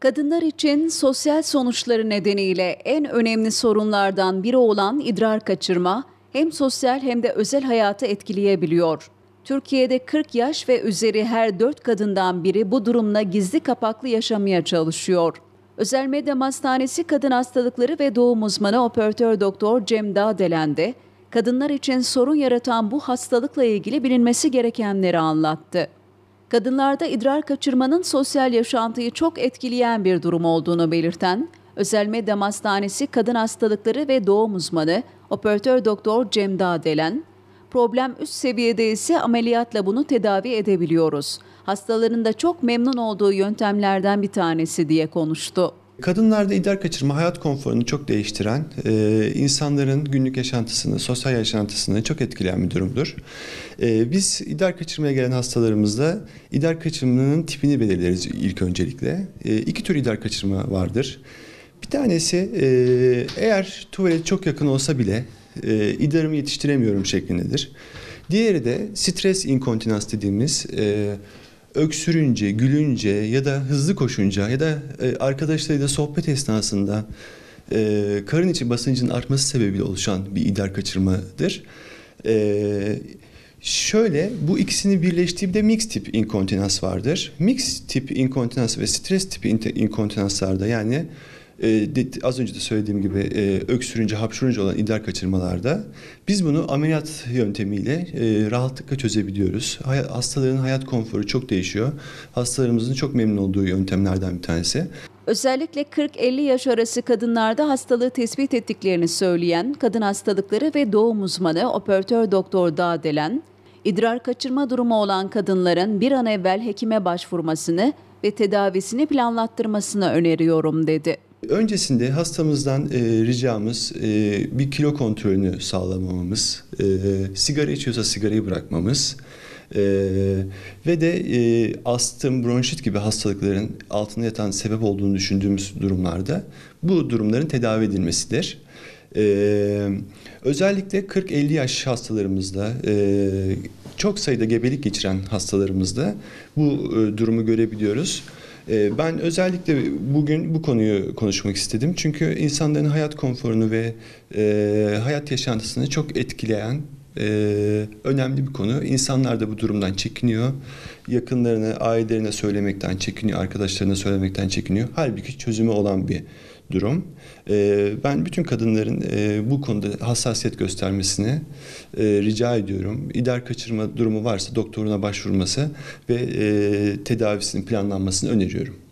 Kadınlar için sosyal sonuçları nedeniyle en önemli sorunlardan biri olan idrar kaçırma hem sosyal hem de özel hayatı etkileyebiliyor. Türkiye'de 40 yaş ve üzeri her 4 kadından biri bu durumla gizli kapaklı yaşamaya çalışıyor. Özel Medya Hastanesi Kadın Hastalıkları ve Doğum Uzmanı Operatör Doktor Cem Dağdelen de kadınlar için sorun yaratan bu hastalıkla ilgili bilinmesi gerekenleri anlattı kadınlarda idrar kaçırmanın sosyal yaşantıyı çok etkileyen bir durum olduğunu belirten Özel Medya Hastanesi Kadın Hastalıkları ve Doğum Uzmanı Operatör Doktor Cem Dağdelen, problem üst seviyede ise ameliyatla bunu tedavi edebiliyoruz. Hastaların da çok memnun olduğu yöntemlerden bir tanesi diye konuştu. Kadınlarda idrar kaçırma hayat konforunu çok değiştiren, e, insanların günlük yaşantısını, sosyal yaşantısını çok etkileyen bir durumdur. E, biz idrar kaçırmaya gelen hastalarımızda idrar kaçırmanın tipini belirleriz ilk öncelikle. E, iki tür idrar kaçırma vardır. Bir tanesi e, eğer tuvalet çok yakın olsa bile e, idrarımı yetiştiremiyorum şeklindedir. Diğeri de stres inkontinans dediğimiz e, öksürünce, gülünce ya da hızlı koşunca ya da e, arkadaşlarıyla sohbet esnasında e, karın içi basıncın artması sebebiyle oluşan bir idrar kaçırmadır. E, şöyle bu ikisini birleştirdiğimde mix tip inkontinans vardır. Mix tip inkontinans ve stres tip inkontinanslarda yani e, az önce de söylediğim gibi e, öksürünce, hapşurunca olan idrar kaçırmalarda biz bunu ameliyat yöntemiyle e, rahatlıkla çözebiliyoruz. Hay, hastaların hayat konforu çok değişiyor. Hastalarımızın çok memnun olduğu yöntemlerden bir tanesi. Özellikle 40-50 yaş arası kadınlarda hastalığı tespit ettiklerini söyleyen kadın hastalıkları ve doğum uzmanı operatör doktor Dağdelen, idrar kaçırma durumu olan kadınların bir an evvel hekime başvurmasını ve tedavisini planlattırmasını öneriyorum dedi. Öncesinde hastamızdan e, ricamız e, bir kilo kontrolünü sağlamamamız, e, sigara içiyorsa sigarayı bırakmamız e, ve de e, astım, bronşit gibi hastalıkların altında yatan sebep olduğunu düşündüğümüz durumlarda bu durumların tedavi edilmesidir. Ee, özellikle 40-50 yaş hastalarımızda e, çok sayıda gebelik geçiren hastalarımızda bu e, durumu görebiliyoruz. Ee, ben özellikle bugün bu konuyu konuşmak istedim. Çünkü insanların hayat konforunu ve e, hayat yaşantısını çok etkileyen e, önemli bir konu. İnsanlar da bu durumdan çekiniyor. Yakınlarına, ailelerine söylemekten çekiniyor, arkadaşlarına söylemekten çekiniyor. Halbuki çözümü olan bir durum. Ee, ben bütün kadınların e, bu konuda hassasiyet göstermesini e, rica ediyorum. İdar kaçırma durumu varsa doktoruna başvurması ve e, tedavisinin planlanmasını öneriyorum.